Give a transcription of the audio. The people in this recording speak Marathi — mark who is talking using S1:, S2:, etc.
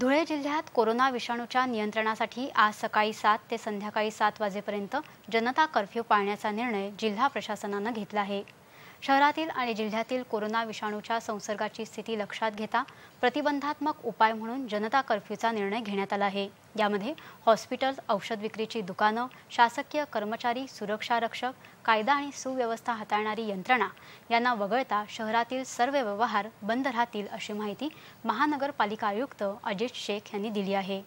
S1: धुळे जिल्ह्यात कोरोना विषाणूच्या नियंत्रणासाठी आज सकाळी सात ते संध्याकाळी सात वाजेपर्यंत जनता कर्फ्यू पाळण्याचा निर्णय जिल्हा प्रशासनानं घेतला आहे शहरातील आणि जिल्ह्यातील कोरोना विषाणूच्या संसर्गाची स्थिती लक्षात घेता प्रतिबंधात्मक उपाय म्हणून जनता कर्फ्यूचा निर्णय घेण्यात आला आहे यामध्ये हॉस्पिटल्स औषध विक्रीची दुकानं शासकीय कर्मचारी सुरक्षा रक्षक कायदा आणि सुव्यवस्था हाताळणारी यंत्रणा यांना वगळता शहरातील सर्व व्यवहार बंद राहतील अशी माहिती महानगरपालिका आयुक्त अजित शेख यांनी दिली आहे